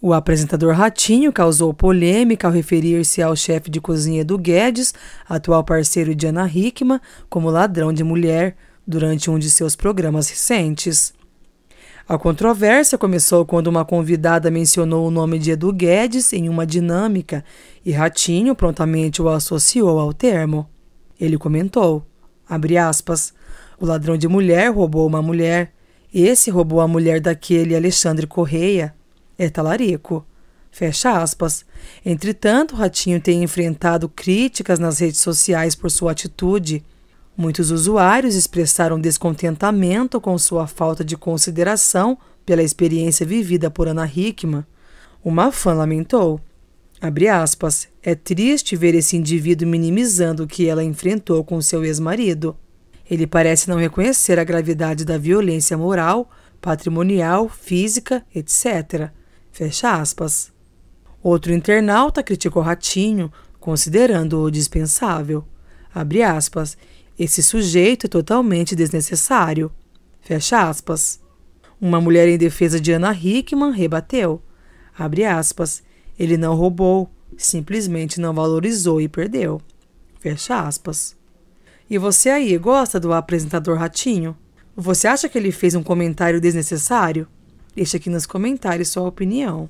O apresentador Ratinho causou polêmica ao referir-se ao chefe de cozinha do Guedes, atual parceiro de Ana Hickman, como ladrão de mulher durante um de seus programas recentes. A controvérsia começou quando uma convidada mencionou o nome de Edu Guedes em uma dinâmica e Ratinho prontamente o associou ao termo. Ele comentou, aspas, o ladrão de mulher roubou uma mulher, esse roubou a mulher daquele Alexandre Correia, é talarico. Fecha aspas. Entretanto, Ratinho tem enfrentado críticas nas redes sociais por sua atitude. Muitos usuários expressaram descontentamento com sua falta de consideração pela experiência vivida por Ana Hickman. Uma fã lamentou. Aspas, é triste ver esse indivíduo minimizando o que ela enfrentou com seu ex-marido. Ele parece não reconhecer a gravidade da violência moral, patrimonial, física, etc Fecha aspas. Outro internauta criticou Ratinho, considerando-o dispensável. Abre aspas. Esse sujeito é totalmente desnecessário. Fecha aspas. Uma mulher em defesa de Ana Hickman rebateu. Abre aspas. Ele não roubou, simplesmente não valorizou e perdeu. Fecha aspas. E você aí, gosta do apresentador Ratinho? Você acha que ele fez um comentário desnecessário? Deixe aqui nos comentários sua opinião.